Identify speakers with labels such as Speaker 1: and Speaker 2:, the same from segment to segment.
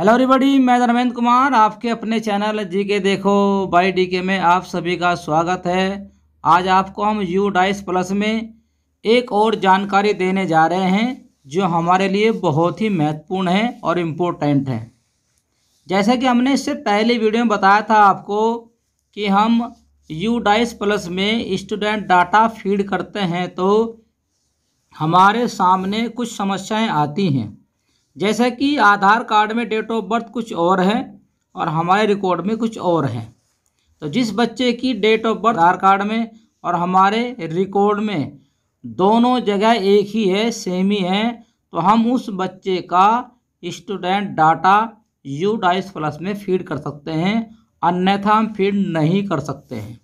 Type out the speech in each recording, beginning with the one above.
Speaker 1: hello everybody मैं धर्मेंद्र तो कुमार आपके अपने चैनल जी के देखो बाई डी के में आप सभी का स्वागत है आज आपको हम यू डाइस प्लस में एक और जानकारी देने जा रहे हैं जो हमारे लिए बहुत ही महत्वपूर्ण है और इम्पोर्टेंट है जैसे कि हमने इससे पहले वीडियो में बताया था आपको कि हम यू डाइस प्लस में स्टूडेंट डाटा फीड करते हैं तो हमारे सामने कुछ समस्याएँ आती हैं जैसा कि आधार कार्ड में डेट ऑफ बर्थ कुछ और है और हमारे रिकॉर्ड में कुछ और है तो जिस बच्चे की date of birth Aadhaar card में और हमारे रिकॉर्ड में दोनों जगह एक ही है सेम ही है तो हम उस बच्चे का student data U DISE plus में फीड कर सकते हैं अन्यथा हम फीड नहीं कर सकते हैं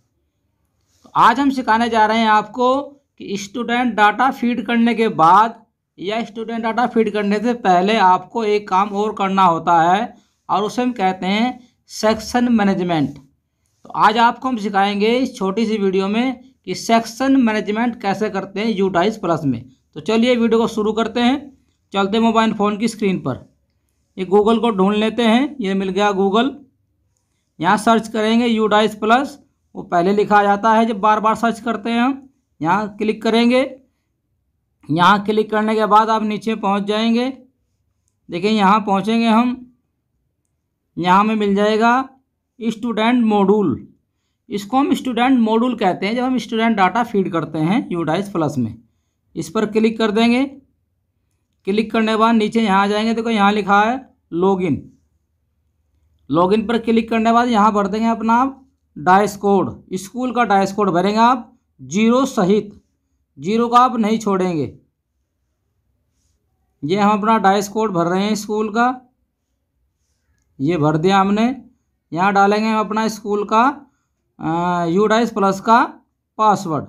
Speaker 1: तो आज हम सिखाने जा रहे हैं आपको कि स्टूडेंट डाटा फीड करने के बाद या स्टूडेंट डाटा फीड करने से पहले आपको एक काम और करना होता है और उसे हम कहते हैं सेक्शन मैनेजमेंट तो आज आपको हम सिखाएंगे इस छोटी सी वीडियो में कि सेक्शन मैनेजमेंट कैसे करते हैं यूटाइज प्लस में तो चलिए वीडियो को शुरू करते हैं चलते मोबाइल फ़ोन की स्क्रीन पर ये गूगल को ढूंढ लेते हैं ये मिल गया गूगल यहाँ सर्च करेंगे यूटाइज प्लस वो पहले लिखा जाता है जब बार बार सर्च करते हैं हम यहाँ क्लिक करेंगे यहाँ क्लिक करने के बाद आप नीचे पहुँच जाएंगे देखिए यहाँ पहुँचेंगे हम यहाँ में मिल जाएगा स्टूडेंट मॉड्यूल इसको हम स्टूडेंट मॉड्यूल कहते हैं जब हम स्टूडेंट डाटा फीड करते हैं यूडाइस प्लस में इस पर क्लिक कर देंगे क्लिक करने के बाद नीचे यहाँ आ जाएंगे देखो यहाँ लिखा है लॉगिन लॉगिन पर क्लिक करने के बाद यहाँ भर देंगे अपना आप डाइस कोड स्कूल का डाइस कोड भरेंगे आप जीरो सहित जीरो को आप नहीं छोड़ेंगे ये हम अपना डाइस कोड भर रहे हैं स्कूल का ये भर दिया हमने यहाँ डालेंगे हम अपना स्कूल का यू डाइस प्लस का पासवर्ड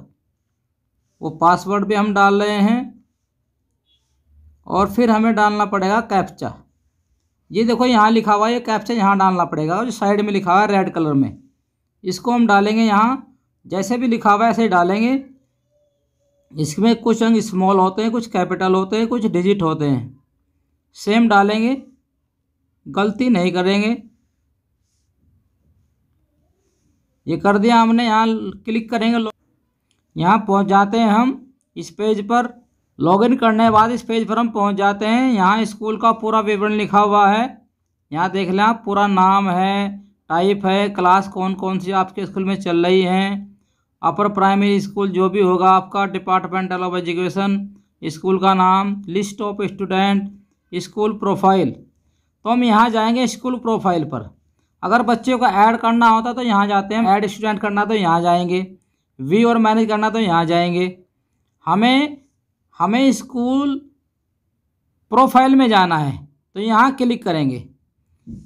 Speaker 1: वो पासवर्ड भी हम डाल रहे हैं और फिर हमें डालना पड़ेगा कैप्चा ये देखो यहाँ लिखा हुआ है ये कैप्चा यहाँ डालना पड़ेगा और जो साइड में लिखा हुआ है रेड कलर में इसको हम डालेंगे यहाँ जैसे भी लिखा हुआ है ऐसे ही डालेंगे इसमें कुछ अंग स्मॉल होते हैं कुछ कैपिटल होते हैं कुछ डिजिट होते हैं सेम डालेंगे गलती नहीं करेंगे ये कर दिया हमने यहाँ क्लिक करेंगे यहाँ पहुँच जाते हैं हम इस पेज पर लॉगिन करने के बाद इस पेज पर हम पहुँच जाते हैं यहाँ स्कूल का पूरा विवरण लिखा हुआ है यहाँ देख लें आप पूरा नाम है टाइप है क्लास कौन कौन सी आपके स्कूल में चल रही हैं अपर प्राइमरी स्कूल जो भी होगा आपका डिपार्टमेंटल ऑफ एजुकेशन स्कूल का नाम list of student school profile तो हम यहाँ जाएंगे स्कूल प्रोफाइल पर अगर बच्चे को ऐड करना होता तो यहाँ जाते हैं ऐड स्टूडेंट करना तो यहाँ जाएंगे वी और मैनेज करना तो यहाँ जाएंगे हमें हमें स्कूल प्रोफाइल में जाना है तो यहाँ क्लिक करेंगे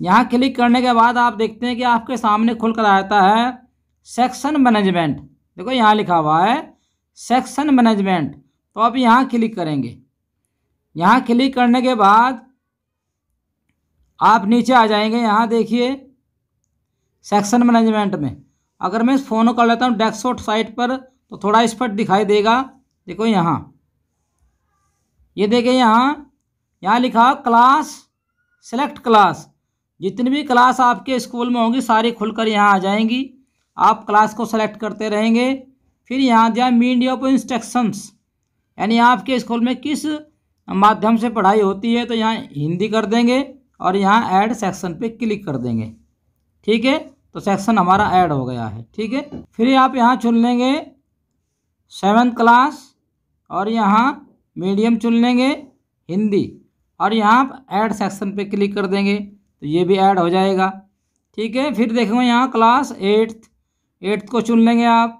Speaker 1: यहाँ क्लिक करने के बाद आप देखते हैं कि आपके सामने खुल कर आता है सेक्शन मैनेजमेंट देखो यहाँ लिखा हुआ है सेक्शन मैनेजमेंट तो आप यहाँ क्लिक करेंगे यहाँ क्लिक करने के बाद आप नीचे आ जाएंगे यहाँ देखिए सेक्शन मैनेजमेंट में अगर मैं इस फ़ोन कर लेता हूँ डेस्कटॉप साइट पर तो थोड़ा स्पष्ट दिखाई देगा देखो यहाँ ये देखिए यहाँ यहाँ लिखा क्लास सेलेक्ट क्लास जितनी भी क्लास आपके स्कूल में होंगी सारी खुलकर यहाँ आ जाएंगी आप क्लास को सेलेक्ट करते रहेंगे फिर यहाँ दिया मीडिया ऑफ इंस्ट्रक्शंस यानी आपके स्कूल में किस माध्यम से पढ़ाई होती है तो यहाँ हिंदी कर देंगे और यहाँ ऐड सेक्शन पे क्लिक कर देंगे ठीक है तो सेक्शन हमारा ऐड हो गया है ठीक है फिर आप यहाँ चुन लेंगे सेवन्थ क्लास और यहाँ मीडियम चुन लेंगे हिंदी और यहाँ ऐड सेक्शन पे क्लिक कर देंगे तो ये भी ऐड हो जाएगा ठीक है फिर देखेंगे यहाँ क्लास एट्थ एट्थ को चुन लेंगे आप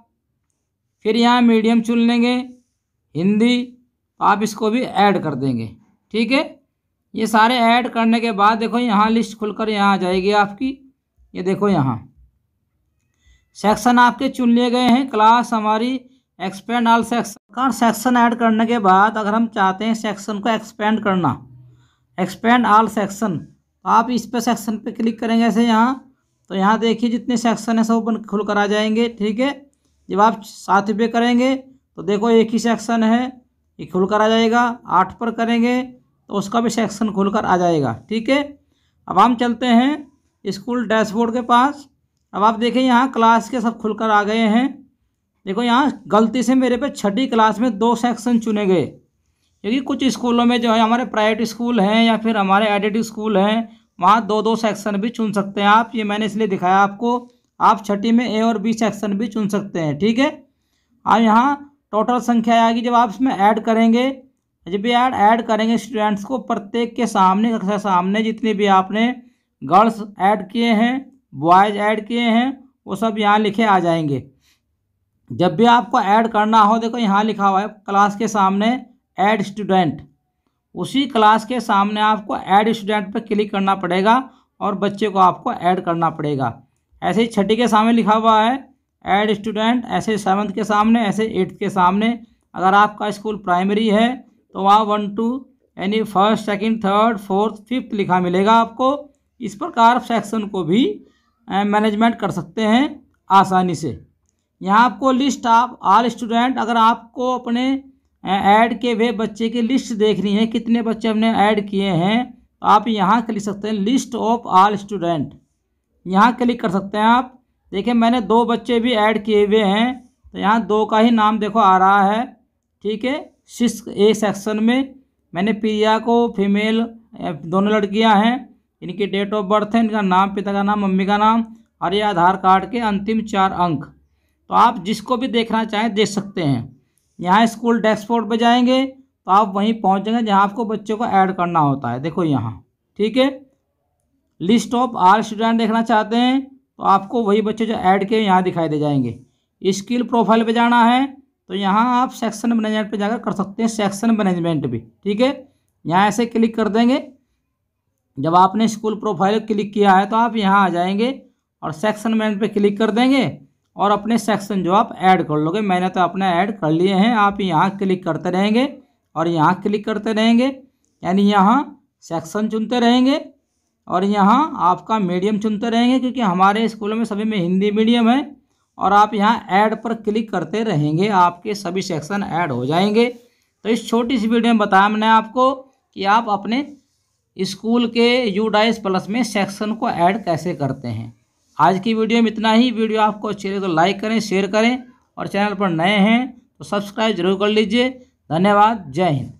Speaker 1: फिर यहाँ मीडियम चुन लेंगे हिंदी आप इसको भी ऐड कर देंगे ठीक है ये सारे ऐड करने के बाद देखो यहाँ लिस्ट खुलकर यहाँ आ जाएगी आपकी ये देखो यहाँ सेक्शन आपके चुन लिए गए हैं क्लास हमारी expand all section section add करने के बाद अगर हम चाहते हैं सेक्शन को एक्सपेंड करना एक्सपेंड ऑल सेक्शन आप इस पर सेक्शन पर क्लिक करेंगे ऐसे यहाँ तो यहाँ देखिए जितने सेक्शन है सब ओपन खुल कर आ जाएंगे ठीक है जब आप सात पे करेंगे तो देखो एक ही सेक्शन है ये खुल कर आ जाएगा आठ पर करेंगे तो उसका भी सेक्शन खुल कर आ जाएगा ठीक है अब हम चलते हैं स्कूल डैशबोर्ड के पास अब आप देखें यहाँ क्लास के सब खुलकर आ गए हैं देखो यहाँ गलती से मेरे पे छठी क्लास में दो सेक्शन चुने गए क्योंकि कुछ स्कूलों में जो है हमारे प्राइवेट स्कूल हैं या फिर हमारे एडेड स्कूल हैं वहाँ दो दो सेक्शन भी चुन सकते हैं आप ये मैंने इसलिए दिखाया आपको आप छठी में ए और बी सेक्शन भी चुन सकते हैं ठीक है और यहाँ टोटल संख्या आएगी जब आप इसमें ऐड करेंगे जब भी ऐड ऐड करेंगे स्टूडेंट्स को प्रत्येक के सामने कक्षा सामने जितने भी आपने गर्ल्स ऐड किए हैं बॉयज़ ऐड किए हैं वो सब यहाँ लिखे आ जाएंगे जब भी आपको ऐड करना हो देखो यहाँ लिखा हुआ है क्लास के सामने ऐड स्टूडेंट उसी क्लास के सामने आपको ऐड स्टूडेंट पर क्लिक करना पड़ेगा और बच्चे को आपको ऐड करना पड़ेगा ऐसे ही छठी के सामने लिखा हुआ है ऐड स्टूडेंट ऐसे सेवन्थ के सामने ऐसे एट्थ के सामने अगर आपका स्कूल प्राइमरी है तो वहाँ वन टू यानी first second third fourth fifth लिखा मिलेगा आपको इस प्रकार सेक्शन को भी मैनेजमेंट कर सकते हैं आसानी से यहाँ आपको लिस्ट ऑफ आल स्टूडेंट अगर आपको अपने ऐड के हुए बच्चे की लिस्ट देख रही है कितने बच्चे हमने ऐड किए हैं तो आप यहाँ क्लिक सकते हैं लिस्ट ऑफ आल स्टूडेंट यहाँ क्लिक कर सकते हैं आप देखिए मैंने दो बच्चे भी ऐड किए हुए हैं तो यहाँ दो का ही नाम देखो आ रहा है ठीक है सिक्स ए सेक्शन में मैंने प्रिया को फीमेल दोनों लड़कियाँ हैं इनकी डेट ऑफ बर्थ है इनका नाम पिता का नाम मम्मी का नाम और ये आधार कार्ड के अंतिम चार अंक तो आप जिसको भी देखना चाहें देख सकते हैं यहाँ स्कूल डैशबोर्ड पर जाएंगे तो आप वहीं पहुँच जाएंगे जहाँ आपको बच्चों को ऐड करना होता है देखो यहाँ ठीक है लिस्ट ऑफ आर स्टूडेंट देखना चाहते हैं तो आपको वही बच्चे जो ऐड के यहाँ दिखाई दे जाएंगे स्किल प्रोफाइल पे जाना है तो यहाँ आप सेक्शन मैनेजमेंट पे जाकर कर सकते हैं सेक्शन मैनेजमेंट भी ठीक है यहाँ ऐसे क्लिक कर देंगे जब आपने स्कूल प्रोफाइल क्लिक किया है तो आप यहाँ आ जाएंगे और सेक्शन मैनेजमेंट पे क्लिक कर देंगे और अपने सेक्शन जो आप ऐड कर लोगे मैंने तो अपना ऐड कर लिए हैं आप यहाँ क्लिक करते रहेंगे और यहाँ क्लिक करते रहेंगे यानी यहाँ सेक्शन चुनते रहेंगे और यहाँ आपका मीडियम चुनते रहेंगे क्योंकि हमारे स्कूल में सभी में हिंदी मीडियम है और आप यहाँ ऐड पर क्लिक करते रहेंगे आपके सभी सेक्शन ऐड हो जाएंगे तो इस छोटी सी वीडियो में बताया मैंने आपको कि आप अपने स्कूल के डाइस प्लस में सेक्शन को ऐड कैसे करते हैं आज की वीडियो में इतना ही वीडियो आपको अच्छी लगे तो लाइक करें शेयर करें और चैनल पर नए हैं तो सब्सक्राइब जरूर कर लीजिए धन्यवाद जय हिंद